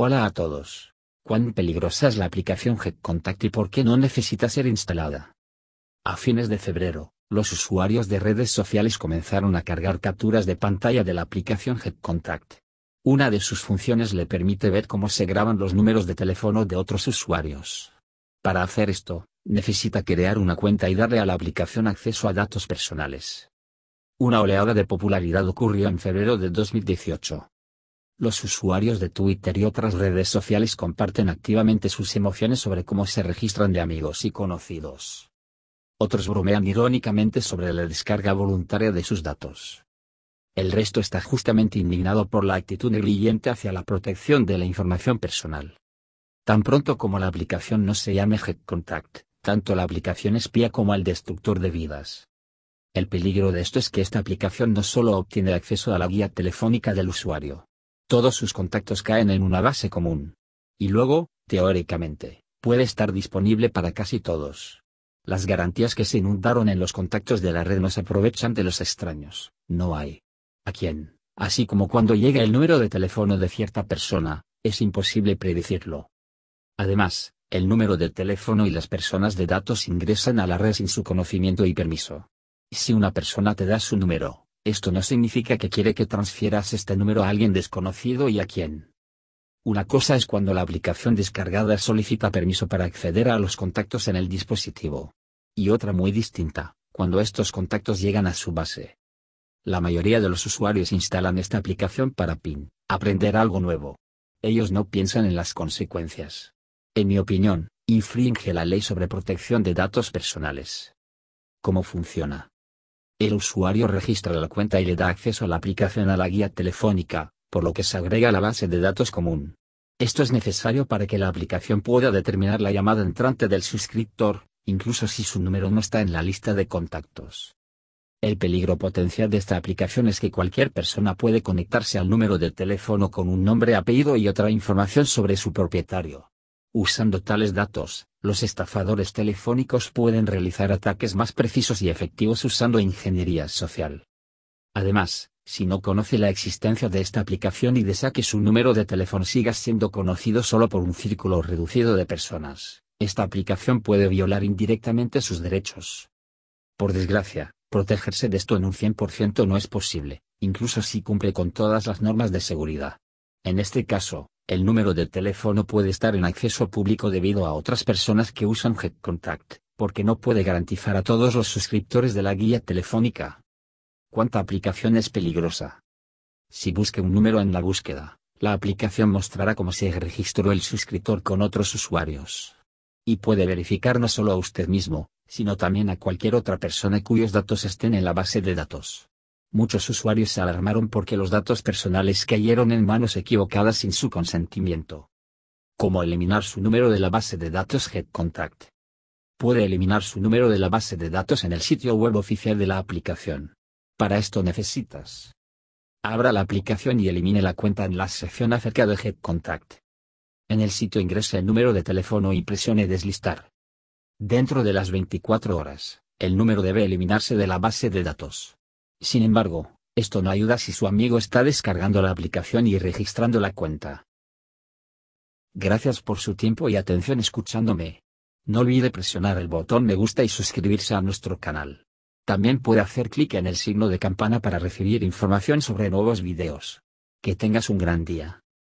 Hola a todos. ¿Cuán peligrosa es la aplicación HeadContact y por qué no necesita ser instalada? A fines de febrero, los usuarios de redes sociales comenzaron a cargar capturas de pantalla de la aplicación HeadContact. Una de sus funciones le permite ver cómo se graban los números de teléfono de otros usuarios. Para hacer esto, necesita crear una cuenta y darle a la aplicación acceso a datos personales. Una oleada de popularidad ocurrió en febrero de 2018. Los usuarios de Twitter y otras redes sociales comparten activamente sus emociones sobre cómo se registran de amigos y conocidos. Otros bromean irónicamente sobre la descarga voluntaria de sus datos. El resto está justamente indignado por la actitud negligente hacia la protección de la información personal. Tan pronto como la aplicación no se llame Contact, tanto la aplicación espía como el destructor de vidas. El peligro de esto es que esta aplicación no solo obtiene acceso a la guía telefónica del usuario, todos sus contactos caen en una base común. Y luego, teóricamente, puede estar disponible para casi todos. Las garantías que se inundaron en los contactos de la red no se aprovechan de los extraños, no hay. ¿A quién? Así como cuando llega el número de teléfono de cierta persona, es imposible predecirlo. Además, el número de teléfono y las personas de datos ingresan a la red sin su conocimiento y permiso. Si una persona te da su número, esto no significa que quiere que transfieras este número a alguien desconocido y a quién. Una cosa es cuando la aplicación descargada solicita permiso para acceder a los contactos en el dispositivo. Y otra muy distinta, cuando estos contactos llegan a su base. La mayoría de los usuarios instalan esta aplicación para PIN, aprender algo nuevo. Ellos no piensan en las consecuencias. En mi opinión, infringe la ley sobre protección de datos personales. ¿Cómo funciona? El usuario registra la cuenta y le da acceso a la aplicación a la guía telefónica, por lo que se agrega la base de datos común. Esto es necesario para que la aplicación pueda determinar la llamada entrante del suscriptor, incluso si su número no está en la lista de contactos. El peligro potencial de esta aplicación es que cualquier persona puede conectarse al número de teléfono con un nombre, apellido y otra información sobre su propietario. Usando tales datos, los estafadores telefónicos pueden realizar ataques más precisos y efectivos usando ingeniería social. Además, si no conoce la existencia de esta aplicación y desea que su número de teléfono siga siendo conocido solo por un círculo reducido de personas, esta aplicación puede violar indirectamente sus derechos. Por desgracia, protegerse de esto en un 100% no es posible, incluso si cumple con todas las normas de seguridad. En este caso, el número de teléfono puede estar en acceso público debido a otras personas que usan GetContact, porque no puede garantizar a todos los suscriptores de la guía telefónica. ¿Cuánta aplicación es peligrosa? Si busque un número en la búsqueda, la aplicación mostrará cómo se registró el suscriptor con otros usuarios. Y puede verificar no solo a usted mismo, sino también a cualquier otra persona cuyos datos estén en la base de datos muchos usuarios se alarmaron porque los datos personales cayeron en manos equivocadas sin su consentimiento. ¿Cómo eliminar su número de la base de datos HeadContact? Puede eliminar su número de la base de datos en el sitio web oficial de la aplicación. Para esto necesitas. Abra la aplicación y elimine la cuenta en la sección acerca de HeadContact. En el sitio ingrese el número de teléfono y presione Deslistar. Dentro de las 24 horas, el número debe eliminarse de la base de datos. Sin embargo, esto no ayuda si su amigo está descargando la aplicación y registrando la cuenta. Gracias por su tiempo y atención escuchándome. No olvide presionar el botón me gusta y suscribirse a nuestro canal. También puede hacer clic en el signo de campana para recibir información sobre nuevos videos. Que tengas un gran día.